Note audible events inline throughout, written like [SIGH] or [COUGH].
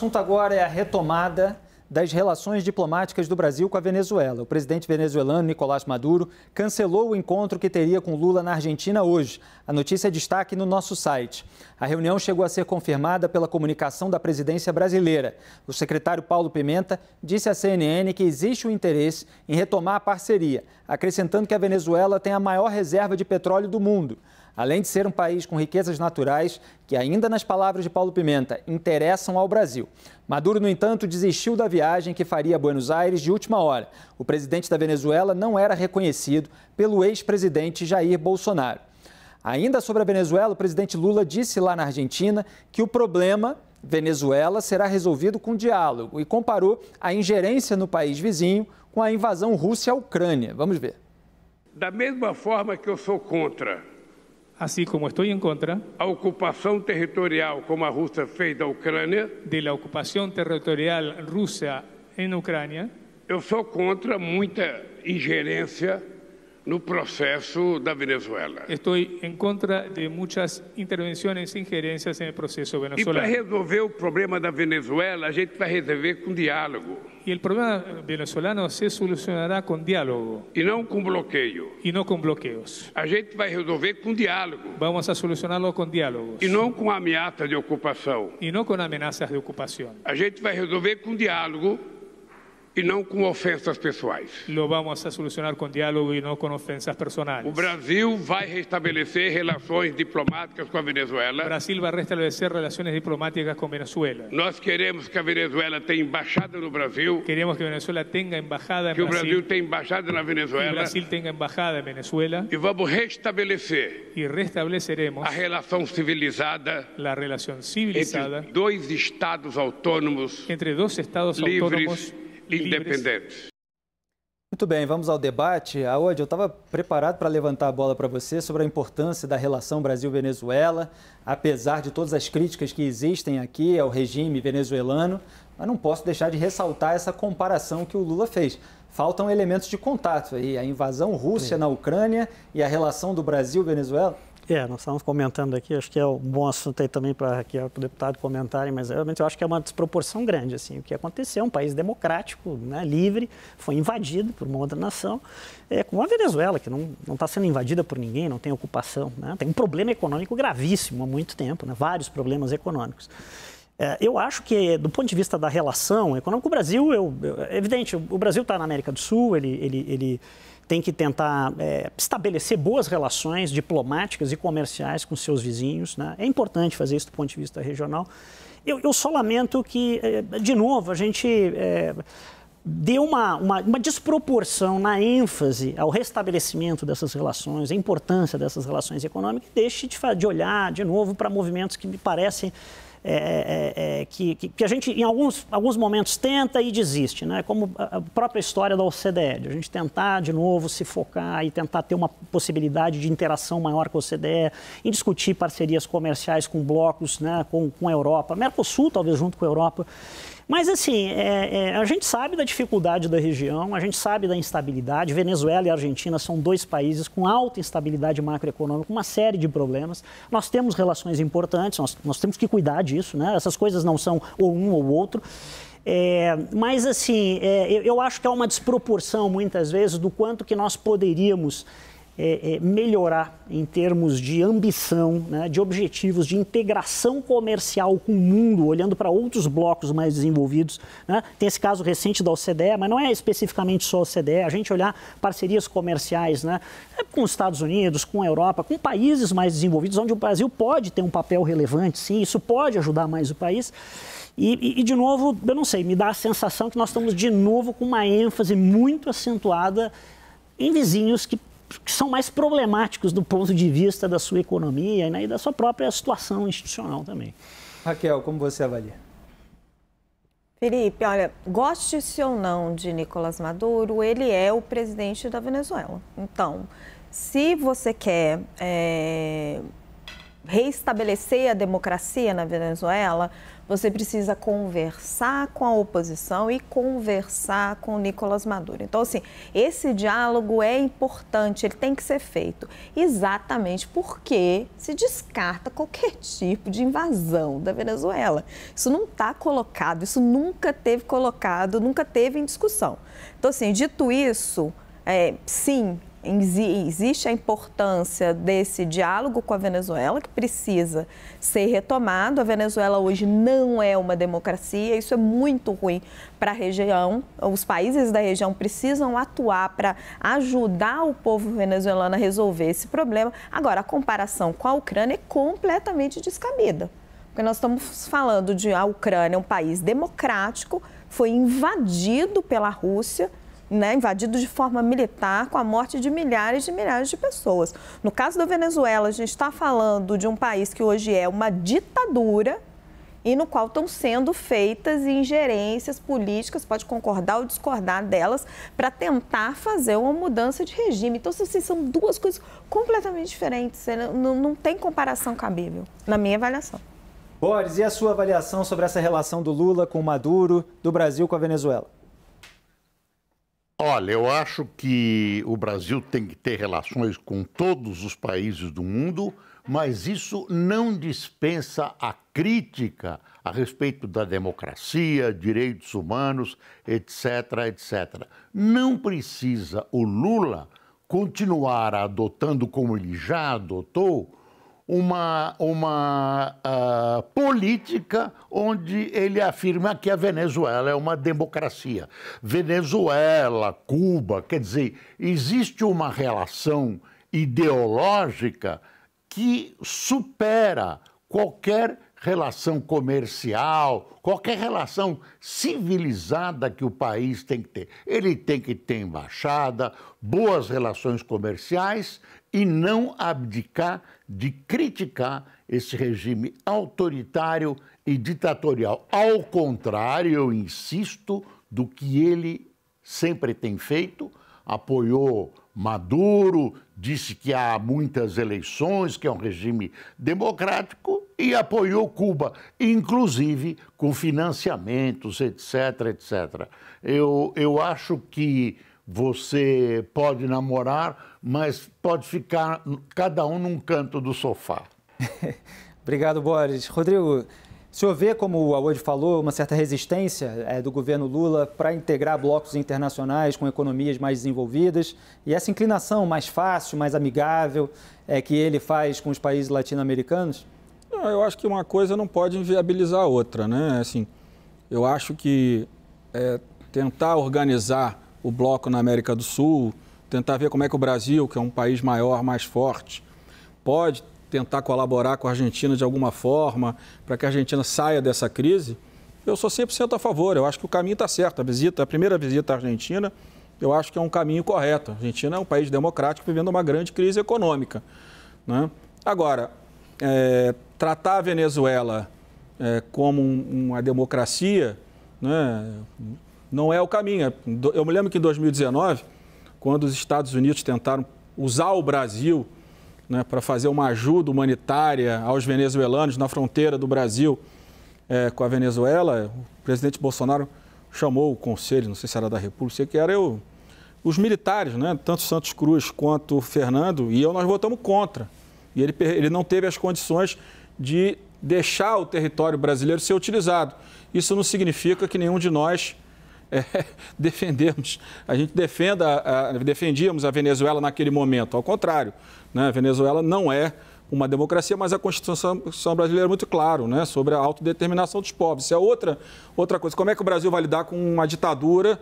assunto agora é a retomada das relações diplomáticas do Brasil com a Venezuela. O presidente venezuelano Nicolás Maduro cancelou o encontro que teria com Lula na Argentina hoje. A notícia é destaque no nosso site. A reunião chegou a ser confirmada pela comunicação da presidência brasileira. O secretário Paulo Pimenta disse à CNN que existe o um interesse em retomar a parceria, acrescentando que a Venezuela tem a maior reserva de petróleo do mundo. Além de ser um país com riquezas naturais, que, ainda nas palavras de Paulo Pimenta, interessam ao Brasil. Maduro, no entanto, desistiu da viagem que faria a Buenos Aires de última hora. O presidente da Venezuela não era reconhecido pelo ex-presidente Jair Bolsonaro. Ainda sobre a Venezuela, o presidente Lula disse lá na Argentina que o problema Venezuela será resolvido com diálogo e comparou a ingerência no país vizinho com a invasão russa à Ucrânia. Vamos ver. Da mesma forma que eu sou contra Assim como estou em contra a ocupação territorial, como a Rússia fez da Ucrânia, de la ocupación territorial rusa en Ucrania, eu sou contra muita ingerência no processo da Venezuela. Estou em contra de muitas intervenções, e ingerências no processo venezuelano. E para resolver o problema da Venezuela, a gente vai resolver com diálogo. E o problema venezuelano se solucionará com diálogo. E não com bloqueio. E não com bloqueios. A gente vai resolver com diálogo. Vamos a solucioná-lo com diálogo. E não com ameaça de ocupação. E não com ameaças de ocupação. A gente vai resolver com diálogo e não com ofensas pessoais. Lo vamos a solucionar com diálogo e não com ofensas personais. O Brasil vai restabelecer relações diplomáticas com a Venezuela. Brasil vai restabelecer relações diplomáticas com Venezuela. Nós queremos que a Venezuela tenha embaixada no Brasil. Queremos que a Venezuela tenha embaixada em que Brasil. o Brasil tenha embaixada na Venezuela. o Brasil tenha embaixada em Venezuela. E vamos restabelecer. E restabeleceremos a relação civilizada. A relação civilizada entre dois estados autônomos. Entre dois estados livres, autônomos independentes. Muito bem, vamos ao debate. Aode, eu estava preparado para levantar a bola para você sobre a importância da relação Brasil-Venezuela, apesar de todas as críticas que existem aqui ao regime venezuelano, mas não posso deixar de ressaltar essa comparação que o Lula fez. Faltam elementos de contato aí, a invasão russa é. na Ucrânia e a relação do Brasil-Venezuela. É, nós estávamos comentando aqui, acho que é um bom assunto aí também para o deputado comentarem, mas realmente eu acho que é uma desproporção grande, assim, o que aconteceu, um país democrático, né, livre, foi invadido por uma outra nação, é, como a Venezuela, que não está sendo invadida por ninguém, não tem ocupação, né, tem um problema econômico gravíssimo há muito tempo, né, vários problemas econômicos é, eu acho que, do ponto de vista da relação econômica, o Brasil, eu, eu, é evidente, o Brasil está na América do Sul, ele, ele, ele tem que tentar é, estabelecer boas relações diplomáticas e comerciais com seus vizinhos. Né? É importante fazer isso do ponto de vista regional. Eu, eu só lamento que, é, de novo, a gente é, deu uma, uma, uma, desproporção na ênfase ao restabelecimento dessas relações, a importância dessas relações econômicas, e deixe de, de olhar, de novo, para movimentos que me parecem é, é, é que, que, a gente, em alguns, alguns momentos, tenta e desiste, né? como a própria história da OCDE, de a gente tentar de novo se focar e tentar ter uma possibilidade de interação maior com a OCDE, em discutir parcerias comerciais com blocos, né? com, com a Europa, Mercosul talvez junto com a Europa. Mas, assim, é, é, a gente sabe da dificuldade da região, a gente sabe da instabilidade. Venezuela e Argentina são dois países com alta instabilidade macroeconômica, uma série de problemas. Nós temos relações importantes, nós, nós temos que cuidar disso, né? Essas coisas não são ou um ou outro. É, mas, assim, é, eu, eu acho que há uma desproporção, muitas vezes, do quanto que nós poderíamos é, é, melhorar em termos de ambição, né, de objetivos, de integração comercial com o mundo, olhando para outros blocos mais desenvolvidos. Né? Tem esse caso recente da OCDE, mas não é especificamente só a OCDE, a gente olhar parcerias comerciais né, é com os Estados Unidos, com a Europa, com países mais desenvolvidos, onde o Brasil pode ter um papel relevante, sim, isso pode ajudar mais o país. E, e, e, de novo, eu não sei, me dá a sensação que nós estamos de novo com uma ênfase muito acentuada em vizinhos que que são mais problemáticos do ponto de vista da sua economia né, e da sua própria situação institucional também. Raquel, como você avalia? Felipe, olha, goste-se ou não de Nicolás Maduro, ele é o presidente da Venezuela. Então, se você quer é, reestabelecer a democracia na Venezuela, você precisa conversar com a oposição e conversar com o Nicolás Maduro. Então, assim, esse diálogo é importante, ele tem que ser feito, exatamente porque se descarta qualquer tipo de invasão da Venezuela. Isso não está colocado, isso nunca teve colocado, nunca teve em discussão. Então, assim, dito isso, é, sim, existe a importância desse diálogo com a Venezuela, que precisa ser retomado. A Venezuela hoje não é uma democracia, isso é muito ruim para a região. Os países da região precisam atuar para ajudar o povo venezuelano a resolver esse problema. Agora, a comparação com a Ucrânia é completamente descabida. Porque nós estamos falando de a Ucrânia, um país democrático, foi invadido pela Rússia né, invadido de forma militar, com a morte de milhares e milhares de pessoas. No caso da Venezuela, a gente está falando de um país que hoje é uma ditadura e no qual estão sendo feitas ingerências políticas, pode concordar ou discordar delas, para tentar fazer uma mudança de regime. Então, assim, são duas coisas completamente diferentes, né? não, não tem comparação cabível, na minha avaliação. Boris, e a sua avaliação sobre essa relação do Lula com o Maduro, do Brasil com a Venezuela? Olha, eu acho que o Brasil tem que ter relações com todos os países do mundo, mas isso não dispensa a crítica a respeito da democracia, direitos humanos, etc, etc. Não precisa o Lula continuar adotando como ele já adotou uma, uma uh, política onde ele afirma que a Venezuela é uma democracia. Venezuela, Cuba, quer dizer, existe uma relação ideológica que supera qualquer relação comercial, qualquer relação civilizada que o país tem que ter. Ele tem que ter embaixada, boas relações comerciais e não abdicar de criticar esse regime autoritário e ditatorial. Ao contrário, eu insisto, do que ele sempre tem feito, apoiou Maduro, disse que há muitas eleições, que é um regime democrático e apoiou Cuba, inclusive com financiamentos, etc, etc. Eu, eu acho que você pode namorar, mas pode ficar cada um num canto do sofá. [LAUGHS] Obrigado, Boris. Rodrigo, o senhor vê, como o Awad falou, uma certa resistência é, do governo Lula para integrar blocos internacionais com economias mais desenvolvidas e essa inclinação mais fácil, mais amigável é, que ele faz com os países latino-americanos? Eu acho que uma coisa não pode inviabilizar a outra, né? Assim, eu acho que é, tentar organizar o bloco na América do Sul, tentar ver como é que o Brasil, que é um país maior, mais forte, pode tentar colaborar com a Argentina de alguma forma para que a Argentina saia dessa crise, eu sou 100% a favor. Eu acho que o caminho está certo. A visita, a primeira visita à Argentina, eu acho que é um caminho correto. A Argentina é um país democrático vivendo uma grande crise econômica. Né? Agora, é, tratar a Venezuela é, como um, uma democracia, né? não é o caminho. É, eu me lembro que em 2019, quando os Estados Unidos tentaram usar o Brasil né, para fazer uma ajuda humanitária aos venezuelanos na fronteira do Brasil é, com a Venezuela, o presidente Bolsonaro chamou o conselho, não sei se era da República, sei que era eu, os militares, né, tanto Santos Cruz quanto Fernando, e eu nós votamos contra. E ele, ele não teve as condições de deixar o território brasileiro ser utilizado. Isso não significa que nenhum de nós [LAUGHS] é, defendermos, a gente defenda, a, defendíamos a Venezuela naquele momento. Ao contrário, né? a Venezuela não é uma democracia, mas a Constituição brasileira é muito claro né? sobre a autodeterminação dos povos. Isso é outra, outra coisa. Como é que o Brasil vai lidar com uma ditadura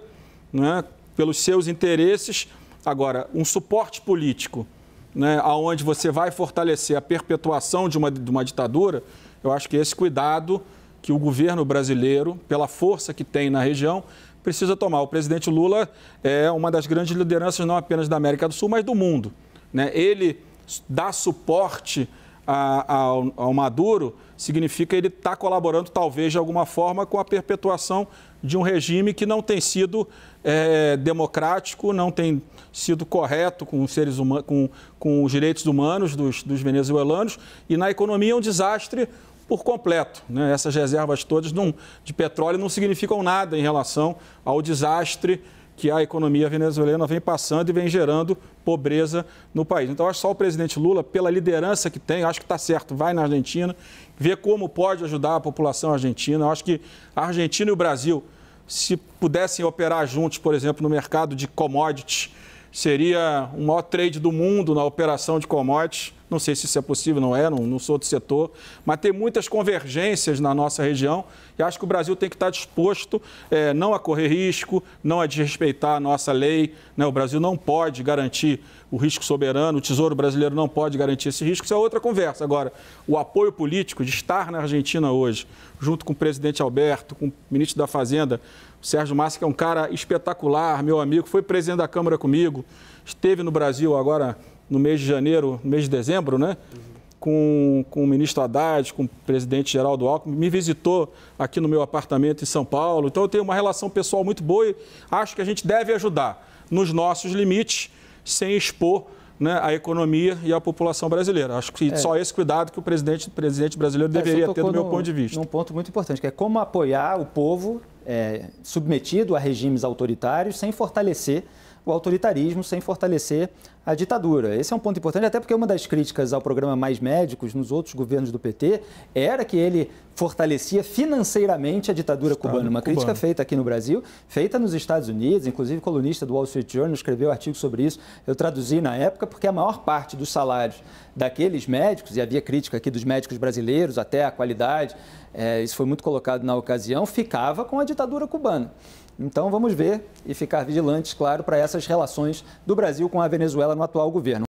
né? pelos seus interesses? Agora, um suporte político né, aonde você vai fortalecer a perpetuação de uma, de uma ditadura, eu acho que esse cuidado que o governo brasileiro, pela força que tem na região, precisa tomar. O presidente Lula é uma das grandes lideranças, não apenas da América do Sul, mas do mundo. Né? Ele dá suporte a, a, ao Maduro significa ele está colaborando, talvez, de alguma forma, com a perpetuação de um regime que não tem sido é, democrático, não tem sido correto com os, seres humanos, com, com os direitos humanos dos, dos venezuelanos. E na economia é um desastre por completo. Né? Essas reservas todas não, de petróleo não significam nada em relação ao desastre que a economia venezuelana vem passando e vem gerando pobreza no país. Então, acho só o presidente Lula, pela liderança que tem, acho que está certo, vai na Argentina, vê como pode ajudar a população argentina. acho que a Argentina e o Brasil, se pudessem operar juntos, por exemplo, no mercado de commodities, seria o maior trade do mundo na operação de commodities. Não sei se isso é possível, não é, não, não sou do setor, mas tem muitas convergências na nossa região e acho que o Brasil tem que estar disposto é, não a correr risco, não a desrespeitar a nossa lei. Né? O Brasil não pode garantir o risco soberano, o Tesouro brasileiro não pode garantir esse risco, isso é outra conversa. Agora, o apoio político de estar na Argentina hoje, junto com o presidente Alberto, com o ministro da Fazenda, o Sérgio Massa, que é um cara espetacular, meu amigo, foi presidente da Câmara comigo, esteve no Brasil agora no mês de janeiro, no mês de dezembro, né? Com, com o ministro Haddad, com o presidente Geraldo Alckmin, me visitou aqui no meu apartamento em São Paulo. Então eu tenho uma relação pessoal muito boa e acho que a gente deve ajudar nos nossos limites, sem expor né, a economia e a população brasileira. Acho que é. só esse cuidado que o presidente, o presidente brasileiro é, deveria ter, do meu ponto de vista. Um ponto muito importante, que é como apoiar o povo é, submetido a regimes autoritários sem fortalecer o autoritarismo sem fortalecer a ditadura. Esse é um ponto importante, até porque uma das críticas ao programa Mais Médicos nos outros governos do PT era que ele fortalecia financeiramente a ditadura Estado cubana. Uma cubano. crítica feita aqui no Brasil, feita nos Estados Unidos, inclusive o colunista do Wall Street Journal escreveu um artigo sobre isso. Eu traduzi na época porque a maior parte dos salários daqueles médicos, e havia crítica aqui dos médicos brasileiros até a qualidade, é, isso foi muito colocado na ocasião, ficava com a ditadura cubana. Então vamos ver e ficar vigilantes, claro, para essas relações do Brasil com a Venezuela no atual governo.